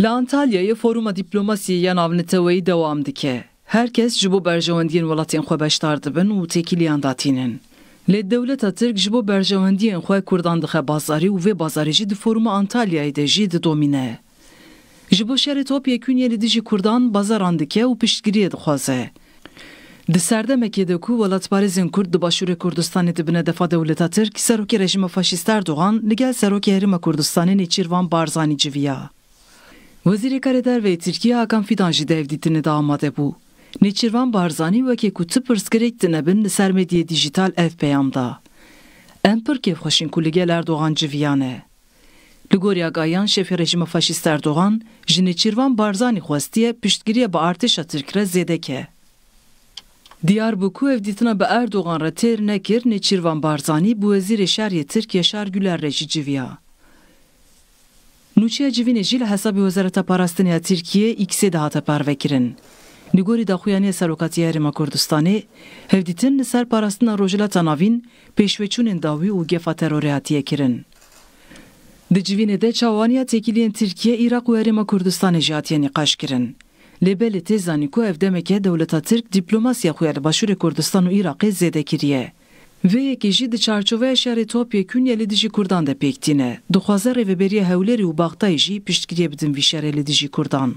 La Antalya'yı foruma diplomasiyi yan avnetevayı devam dike. Herkes jibo berjewendiyen welatên xwe beşdar dibin û têkiliyan datînin. Lê dewleta Tirk ji bo berjewendiyen xwe Kurdan dixe bazarî û vê bazarî jî di foruma Antalyayê de jî didomîne. Ji bo şerê Topyê Kûnyê li dijî Kurdan bazaran dike û piştgiriyê dixwaze. Di serdemekê de ku welatparêzên Kurd di başûrê Kurdistanê dibine defa dewleta Tirk, serokê rejima faşîst Erdoğan li gel serokê Herêma Kurdistanê Nêçîrvan Barzanî civiya. Vezir-i Karadar ve Türkiye Hakan Fidan jî devdîtinê de amade bû. Nêçîrvan Barzanî wekî ku ti pirsgirêk dinebin li ser medyayê dîjîtal ev peyam da. Em pir kêfxweşin ku li gel Erdoğan civiyane. Li goriya gayan şefê rejima faşîst Erdoğan ji Nêçîrvan Barzanî xwestiye piştgiriye bi artêşa Tirk re zêdeke. Diyarbakır evditina be Erdoğan re têr nekir Nêçîrvan Barzanî bu wezîrê şeriyê Tirk Yaşar Güler re jî Lucia Civineci hesabı Wezareta Parastiniya Tirkiye ikisi daha tepar vekirin. Nigori da xuyaniye serokatiya Rima Kurdistanê, hevdîtin li ser parastina Rojhilata Navîn pêşveçûnên dawî û gefa terorê hatiye kirin. Di civînê de çawaniya têkiliyên Tirkiye, Iraq û Herêma Kurdistanê jî hatiye nîqaş kirin. Lêbelê tê zanî ku ev demeke dewleta Tirk dîplomasiya xwe ya li başûrê Kurdistan û Iraqê zêde kiriye. Vê jî di çarçoveya şerê Topyekûnye li dijî Kurdan de pêk tîne. Dixwaza rêveberiya Hewlerî û Baxtayê jî piştgiriye bidin vî şerê Kurdan.